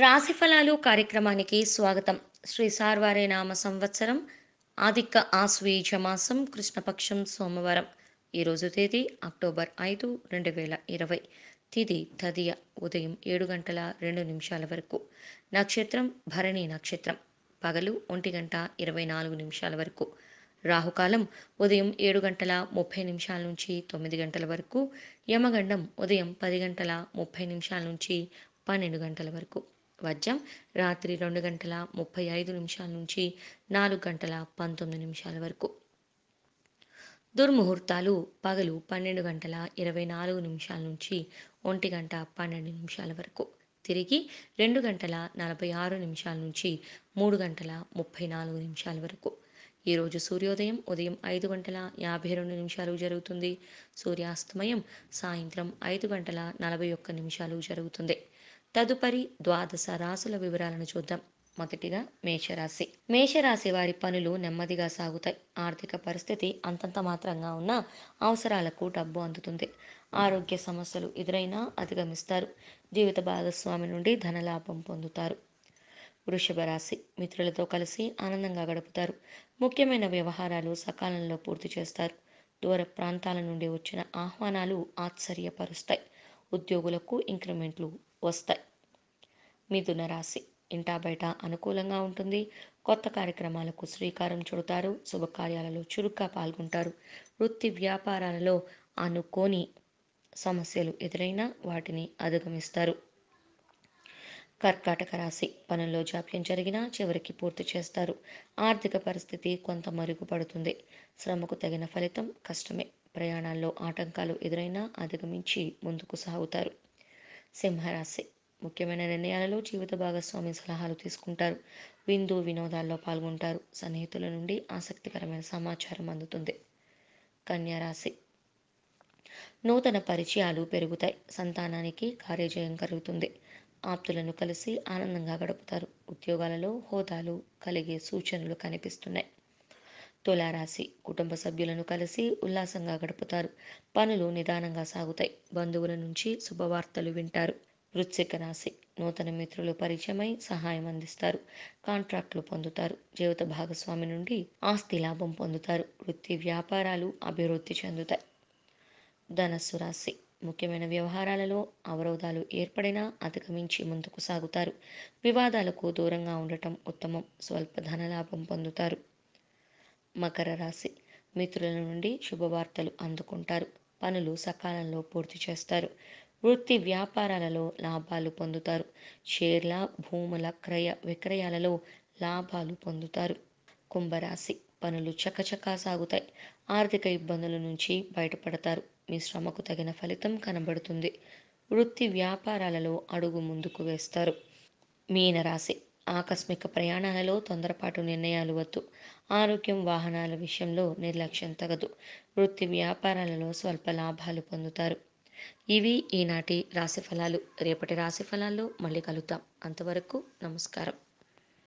రాశిఫలాలు కార్యక్రమానికి స్వాగతం శ్రీ సార్వారే నామ సంవత్సరం ఆదిక్క ఆశ్వీజ మాసం కృష్ణపక్షం సోమవారం ఈరోజు తేదీ అక్టోబర్ ఐదు రెండు వేల ఇరవై తిది తదియ ఉదయం ఏడు గంటల రెండు నిమిషాల వరకు నక్షత్రం భరణి నక్షత్రం పగలు ఒంటి గంట ఇరవై నాలుగు నిమిషాల వరకు రాహుకాలం ఉదయం ఏడు గంటల ముప్పై నిమిషాల నుంచి తొమ్మిది గంటల వరకు యమగండం ఉదయం పది గంటల ముప్పై నిమిషాల నుంచి పన్నెండు గంటల వరకు వజ్రం రాత్రి రెండు గంటల ముప్పై ఐదు నిమిషాల నుంచి నాలుగు గంటల పంతొమ్మిది నిమిషాల వరకు దుర్ముహూర్తాలు పగలు పన్నెండు గంటల ఇరవై నాలుగు నిమిషాల నుంచి ఒంటి గంట పన్నెండు నిమిషాల వరకు తిరిగి రెండు గంటల నలభై ఆరు నిమిషాల నుంచి మూడు గంటల ముప్పై నాలుగు నిమిషాల వరకు ఈరోజు సూర్యోదయం ఉదయం ఐదు గంటల యాభై రెండు నిమిషాలు జరుగుతుంది సూర్యాస్తమయం సాయంత్రం ఐదు గంటల నలభై ఒక్క నిమిషాలు జరుగుతుంది తదుపరి ద్వాదశ రాసుల వివరాలను చూద్దాం మొదటిగా మేషరాశి మేషరాశి వారి పనులు నెమ్మదిగా సాగుతాయి ఆర్థిక పరిస్థితి అంతంత మాత్రంగా ఉన్న అవసరాలకు డబ్బు అందుతుంది ఆరోగ్య సమస్యలు ఎదురైనా అధిగమిస్తారు జీవిత భాగస్వామి నుండి ధనలాభం పొందుతారు వృషభ రాశి మిత్రులతో కలిసి ఆనందంగా గడుపుతారు ముఖ్యమైన వ్యవహారాలు సకాలంలో పూర్తి చేస్తారు దూర ప్రాంతాల నుండి వచ్చిన ఆహ్వానాలు ఆశ్చర్యపరుస్తాయి ఉద్యోగులకు ఇంక్రిమెంట్లు వస్తాయి మిథున రాశి ఇంటా బయట అనుకూలంగా ఉంటుంది కొత్త కార్యక్రమాలకు శ్రీకారం చుడతారు శుభకార్యాలలో చురుగ్గా పాల్గొంటారు వృత్తి వ్యాపారాలలో అనుకోని సమస్యలు ఎదురైనా వాటిని అధిగమిస్తారు కర్కాటక రాశి పనుల్లో జాప్యం జరిగినా చివరికి పూర్తి చేస్తారు ఆర్థిక పరిస్థితి కొంత మరుగుపడుతుంది శ్రమకు తగిన ఫలితం కష్టమే ప్రయాణాల్లో ఆటంకాలు ఎదురైనా అధిగమించి ముందుకు సాగుతారు సింహరాశి ముఖ్యమైన నిర్ణయాలలో జీవిత భాగస్వామి సలహాలు తీసుకుంటారు విందు వినోదాల్లో పాల్గొంటారు స్నేహితుల నుండి ఆసక్తికరమైన సమాచారం అందుతుంది కన్యారాశి నూతన పరిచయాలు పెరుగుతాయి సంతానానికి కార్యజయం కలుగుతుంది ఆప్తులను కలిసి ఆనందంగా గడుపుతారు ఉద్యోగాలలో హోదాలు కలిగే సూచనలు కనిపిస్తున్నాయి తులారాశి కుటుంబ సభ్యులను కలిసి ఉల్లాసంగా గడుపుతారు పనులు నిదానంగా సాగుతాయి బంధువుల నుంచి శుభవార్తలు వింటారు వృత్సిక రాశి నూతన మిత్రులు పరిచయమై సహాయం అందిస్తారు కాంట్రాక్టులు పొందుతారు జీవిత భాగస్వామి నుండి ఆస్తి లాభం పొందుతారు వృత్తి వ్యాపారాలు అభివృద్ధి చెందుతాయి ధనస్సు రాశి ముఖ్యమైన వ్యవహారాలలో అవరోధాలు ఏర్పడినా అధిగమించి ముందుకు సాగుతారు వివాదాలకు దూరంగా ఉండటం ఉత్తమం స్వల్ప ధనలాభం పొందుతారు మకర రాశి మిత్రుల నుండి శుభవార్తలు అందుకుంటారు పనులు సకాలంలో పూర్తి చేస్తారు వృత్తి వ్యాపారాలలో లాభాలు పొందుతారు షేర్ల భూముల క్రయ విక్రయాలలో లాభాలు పొందుతారు కుంభరాశి పనులు చకచకా సాగుతాయి ఆర్థిక ఇబ్బందుల నుంచి బయటపడతారు మీ శ్రమకు తగిన ఫలితం కనబడుతుంది వృత్తి వ్యాపారాలలో అడుగు ముందుకు వేస్తారు మీనరాశి ఆకస్మిక ప్రయాణాలలో తొందరపాటు నిర్ణయాలు వద్దు ఆరోగ్యం వాహనాల విషయంలో నిర్లక్ష్యం తగదు వృత్తి వ్యాపారాలలో స్వల్ప లాభాలు పొందుతారు ఇవి ఈనాటి రాశి ఫలాలు రేపటి రాశి ఫలాల్లో మళ్ళీ కలుద్దాం అంతవరకు నమస్కారం